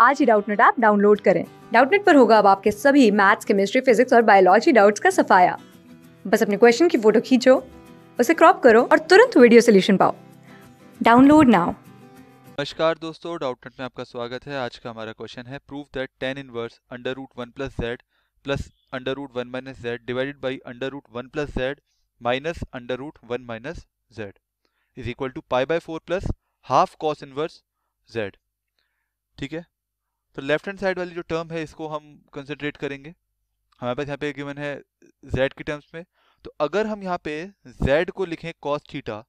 आज ही Doubtnut app download करें डाउटनेट पर होगा अब आपके सभी मैथ्स केमिस्ट्री फिजिक्स और बायोलॉजी डाउट्स का सफाया बस अपने क्वेश्चन की फोटो खींचो उसे क्रॉप करो और तुरंत वीडियो सोल्यूशन पाओ डाउनलोड नाउ नमस्कार दोस्तों डाउटनेट में आपका स्वागत है आज का हमारा क्वेश्चन है prove that tan inverse under root one plus z plus under root one minus z divided by under root one plus z minus under root one minus z is equal to pi by four plus half cos inverse z ठीक है तो left hand side वाली जो term है इसको हम concentrate करेंगे हमारे पास यहाँ पे गिवन है जेड की टर्म्स में तो अगर हम यहाँ पे जेड को लिखें cos थीटा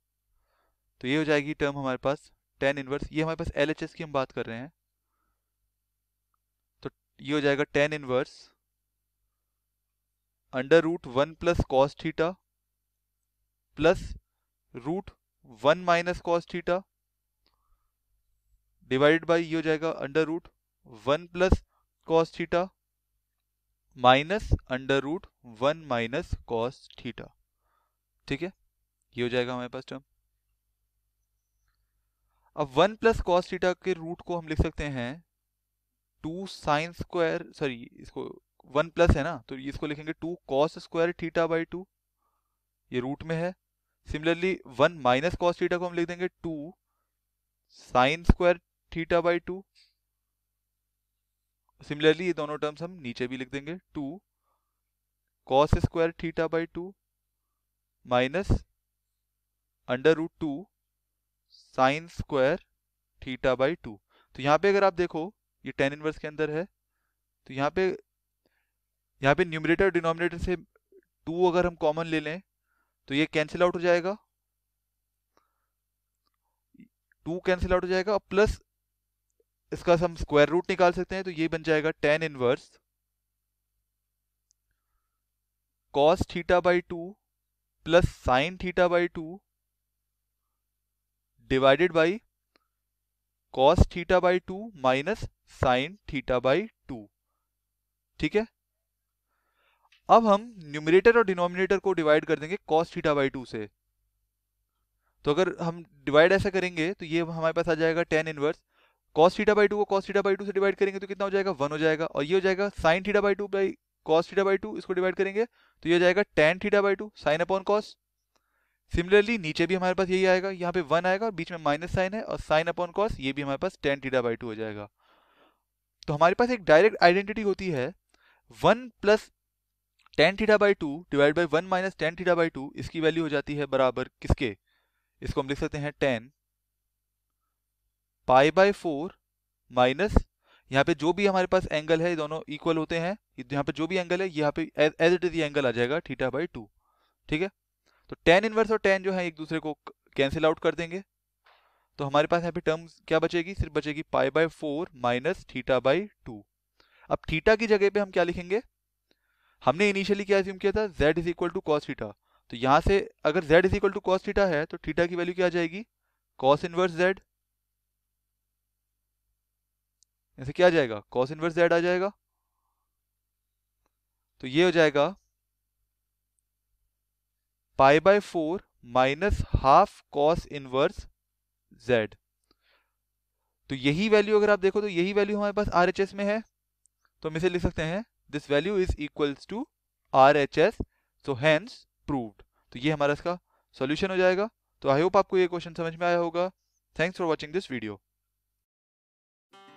तो ये हो जाएगी टर्म हमारे पास टेन इनवर्स ये हमारे पास एल की हम बात कर रहे हैं तो ये हो जाएगा tan inverse under root one plus cos theta plus root one minus cos theta divided by ये हो जाएगा under root one plus cos theta minus under root one minus cos theta ठीक है ये हो जाएगा हमारे पास टर्म अब वन प्लस कॉस थीटा के रूट को हम लिख सकते हैं टू साइन स्क्वायर सॉरी इसको वन प्लस है ना तो इसको लिखेंगे two cos square theta by two ये रूट में है similarly one minus cos theta को हम लिख देंगे two sine square theta by two similarly ये दोनों टर्म्स हम नीचे भी लिख देंगे two cos square theta by two minus under root two sine square theta by two तो यहाँ पे अगर आप देखो ये टेन इनवर्स के अंदर है तो यहाँ पे यहाँ पे न्यूमिनेटर डिनोमिनेटर से टू अगर हम कॉमन ले लें तो ये कैंसिल आउट हो जाएगा टू कैंसिल आउट हो जाएगा और प्लस इसका हम स्क्वायर रूट निकाल सकते हैं तो ये बन जाएगा tan inverse cos theta by two plus sine theta by two divided by cos theta by two minus sine theta by two ठीक है अब हम न्यूमिनेटर और डिनोमिनेटर को डिवाइड कर देंगे कॉस थीटा बाई टू से तो अगर हम डिवाइड ऐसा करेंगे तो ये हमारे पास आ जाएगा tan inverse cos theta by two को कॉस थीटा बाई टू से डिवाइड करेंगे तो कितना हो जाएगा वन हो जाएगा और ये हो जाएगा sine theta by two by cos theta by two इसको डिवाइड करेंगे तो ये हो जाएगा tan theta by two sine upon cos similarly नीचे भी हमारे पास यही आएगा यहाँ पे वन आएगा बीच में माइनस साइन है और साइन अपॉन कॉस ये भी हमारे पास टेन थीटा बाई टू हो जाएगा तो हमारे पास एक डायरेक्ट आइडेंटिटी होती है one plus tan theta by two divide by one minus tan theta by two इसकी वैल्यू हो जाती है बराबर किसके इसको हम लिख सकते हैं tan pi by four minus यहाँ पे जो भी हमारे पास एंगल है दोनों इक्वल होते हैं यहाँ पे जो भी एंगल है यहाँ पे एज इट इज एंगल आ जाएगा थीटा बाई टू ठीक है तो टेन इनवर्स और टेन जो है एक दूसरे को कैंसिल आउट कर देंगे तो हमारे पास यहाँ पे टर्म क्या बचेगी सिर्फ बचेगी pi by four minus theta by two अब थीटा की जगह पे हम क्या लिखेंगे हमने इनिशियली क्या अज्यूम किया था z is equal to cos theta तो यहाँ से अगर z is equal to cos theta है तो थीटा की वैल्यू क्या आ जाएगी कॉस इनवर्स जेड ऐसे क्या आ जाएगा कॉस इनवर्स जेड आ जाएगा तो ये हो जाएगा pi by four minus half cos inverse z तो यही वैल्यू अगर आप देखो तो यही वैल्यू हमारे पास आर एच एस में है तो हम इसे लिख सकते हैं this value is equals to R H S so hence proved तो ये हमारा इसका सॉल्यूशन हो जाएगा तो आई होप आपको ये क्वेश्चन समझ में आया होगा thanks for watching this video